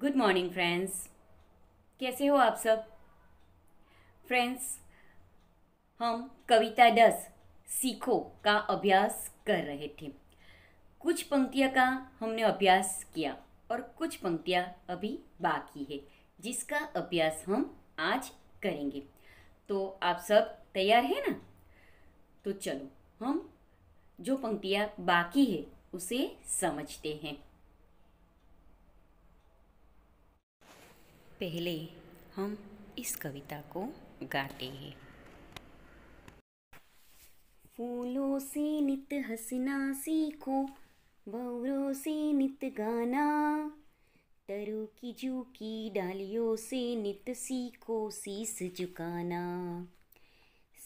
good morning friends कैसे हो आप सब फ्रेंड्स हम कविता दस सीखो का अभ्यास कर रहे थे कुछ पंक्तियाँ का हमने अभ्यास किया और कुछ पंक्तियाँ अभी बाकी है जिसका अभ्यास हम आज करेंगे तो आप सब तैयार है ना तो चलो हम जो पंक्तियाँ बाकी है उसे समझते हैं पहले हम इस कविता को गाते हैं फूलों से नित हंसना सीखो बौरों से नित गाना तरु की जू की डालियों से नित सीखो शीस झुकाना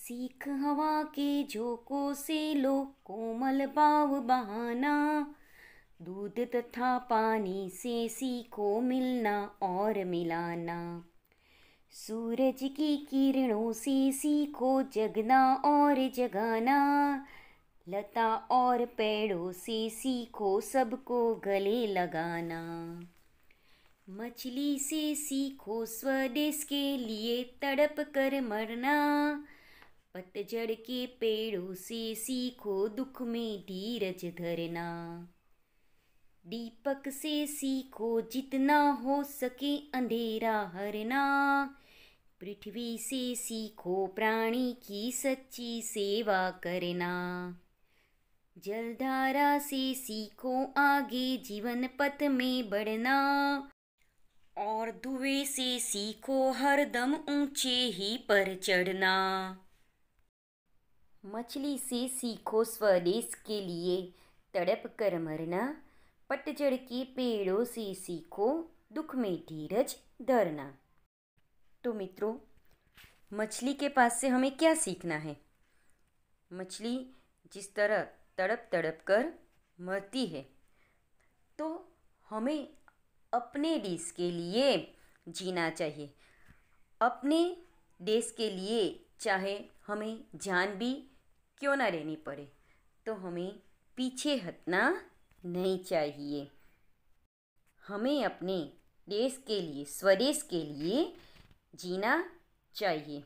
सीख हवा के झोंकों से लो कोमल भाव बहाना दूध तथा पानी से सीखो मिलना और मिलाना सूरज की किरणों से सीखो जगना और जगाना लता और पेड़ों से सीखो सबको गले लगाना मछली से सीखो स्वदेश के लिए तड़प कर मरना पतझड़ के पेड़ों से सीखो दुख में धीरज धरना दीपक से सीखो जितना हो सके अंधेरा हरना पृथ्वी से सीखो प्राणी की सच्ची सेवा करना जलधारा से सीखो आगे जीवन पथ में बढ़ना और धुए से सीखो हरदम ऊंचे ही पर चढ़ना मछली से सीखो स्वदेश के लिए तड़प कर मरना पतझड़ के पेड़ों से सीखो दुख में धीरज धरना तो मित्रों मछली के पास से हमें क्या सीखना है मछली जिस तरह तड़प तड़प कर मरती है तो हमें अपने देश के लिए जीना चाहिए अपने देश के लिए चाहे हमें जान भी क्यों ना रहनी पड़े तो हमें पीछे हटना नहीं चाहिए हमें अपने देश के लिए स्वदेश के लिए जीना चाहिए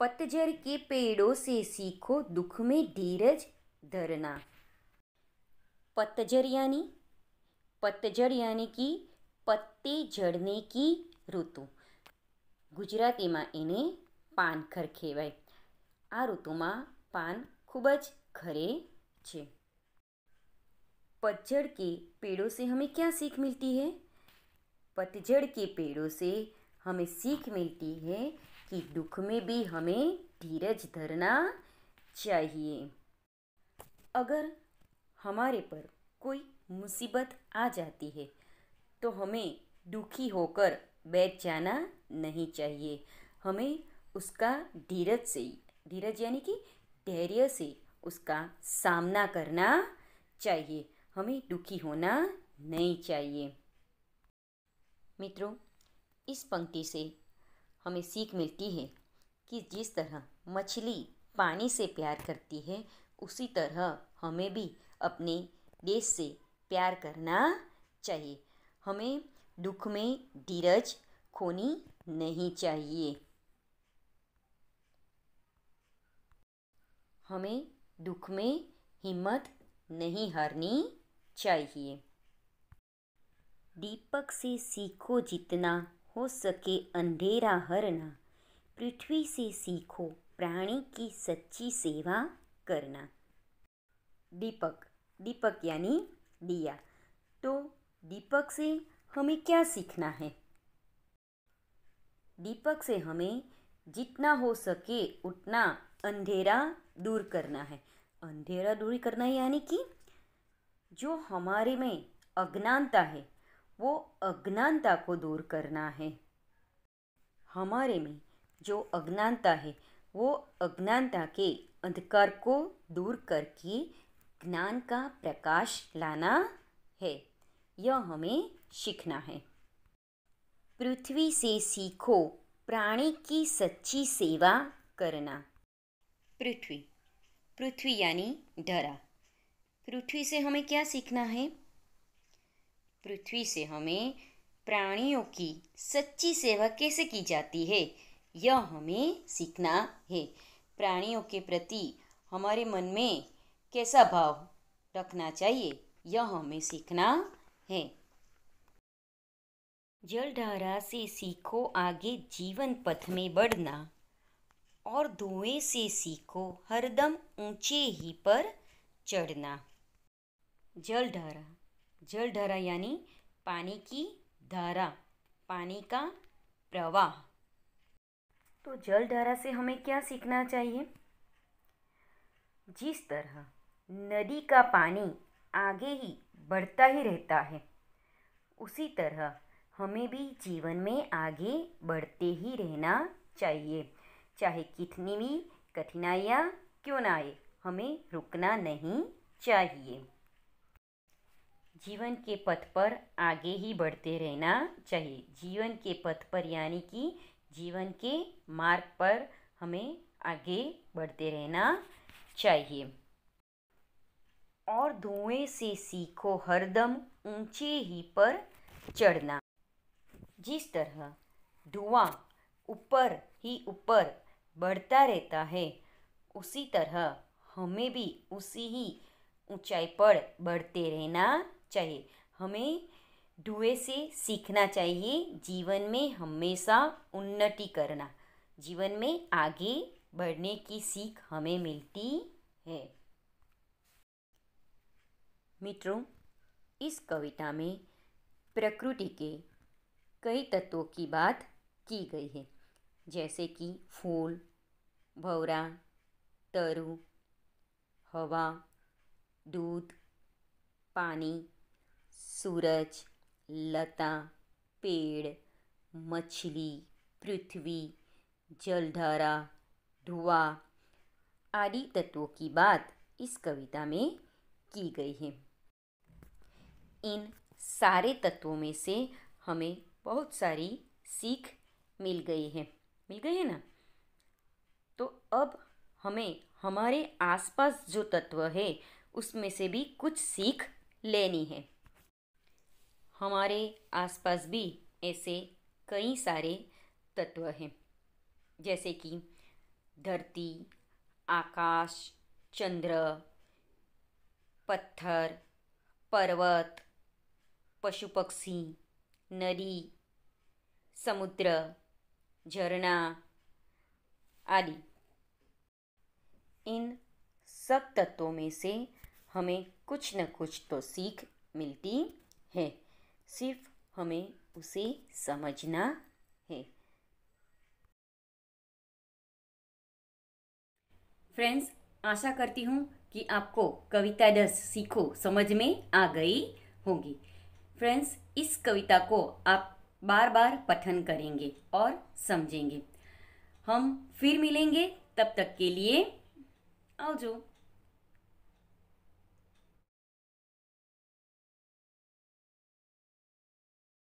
पतझर के पेड़ों से सीखो दुख में धीरज धरना पतझर यानी पतझर यानी कि पत्ते પત્તે की ऋतु गुजराती में इन्हें પાનખર કહેવાય आ ऋतु में पान खूबज खरे છે पतझड़ के पेड़ों से हमें क्या सीख मिलती है पतझड़ के पेड़ों से हमें सीख मिलती है कि दुख में भी हमें धीरज धरना चाहिए अगर हमारे पर कोई मुसीबत आ जाती है तो हमें दुखी होकर बैठ जाना नहीं चाहिए हमें उसका धीरज से धीरज यानी कि धैर्य से उसका सामना करना चाहिए हमें दुखी होना नहीं चाहिए मित्रों इस पंक्ति से हमें सीख मिलती है कि जिस तरह मछली पानी से प्यार करती है उसी तरह हमें भी अपने देश से प्यार करना चाहिए हमें दुख में धीरज खोनी नहीं चाहिए हमें दुख में हिम्मत नहीं हारनी चाहिए दीपक से सीखो जितना हो सके अंधेरा हरना पृथ्वी से सीखो प्राणी की सच्ची सेवा करना दीपक दीपक यानी दिया तो दीपक से हमें क्या सीखना है दीपक से हमें जितना हो सके उतना अंधेरा दूर करना है अंधेरा दूर करना यानी कि जो हमारे में अज्ञानता है वो अज्ञानता को दूर करना है हमारे में जो अज्ञानता है वो अज्ञानता के अंधकार को दूर करके ज्ञान का प्रकाश लाना है यह हमें सीखना है पृथ्वी से सीखो प्राणी की सच्ची सेवा करना पृथ्वी पृथ्वी यानी डरा पृथ्वी से हमें क्या सीखना है पृथ्वी से हमें प्राणियों की सच्ची सेवा कैसे की जाती है यह हमें सीखना है प्राणियों के प्रति हमारे मन में कैसा भाव रखना चाहिए यह हमें सीखना है जलधारा से सीखो आगे जीवन पथ में बढ़ना और धुएं से सीखो हरदम ऊंचे ही पर चढ़ना जल धारा जल धारा यानी पानी की धारा पानी का प्रवाह तो जल धारा से हमें क्या सीखना चाहिए जिस तरह नदी का पानी आगे ही बढ़ता ही रहता है उसी तरह हमें भी जीवन में आगे बढ़ते ही रहना चाहिए चाहे कितनी भी कठिनाइयाँ क्यों ना आए हमें रुकना नहीं चाहिए जीवन के पथ पर आगे ही बढ़ते रहना चाहिए जीवन के पथ पर यानी कि जीवन के मार्ग पर हमें आगे बढ़ते रहना चाहिए और धुएं से सीखो हरदम ऊंचे ही पर चढ़ना जिस तरह धुआं ऊपर ही ऊपर बढ़ता रहता है उसी तरह हमें भी उसी ही ऊंचाई पर बढ़ते रहना चाहिए हमें धुएँ से सीखना चाहिए जीवन में हमेशा उन्नति करना जीवन में आगे बढ़ने की सीख हमें मिलती है मित्रों इस कविता में प्रकृति के कई तत्वों की बात की गई है जैसे कि फूल भवरा तरु हवा दूध पानी सूरज लता पेड़ मछली पृथ्वी जलधारा धुआ आदि तत्वों की बात इस कविता में की गई है इन सारे तत्वों में से हमें बहुत सारी सीख मिल गई है मिल गई है ना तो अब हमें हमारे आसपास जो तत्व है उसमें से भी कुछ सीख लेनी है हमारे आसपास भी ऐसे कई सारे तत्व हैं जैसे कि धरती आकाश चंद्र पत्थर पर्वत पशु पक्षी नदी समुद्र झरना आदि इन सब तत्वों में से हमें कुछ न कुछ तो सीख मिलती है सिर्फ हमें उसे समझना है फ्रेंड्स आशा करती हूँ कि आपको कविता दस सीखो समझ में आ गई होगी फ्रेंड्स इस कविता को आप बार बार पठन करेंगे और समझेंगे हम फिर मिलेंगे तब तक के लिए आओ जो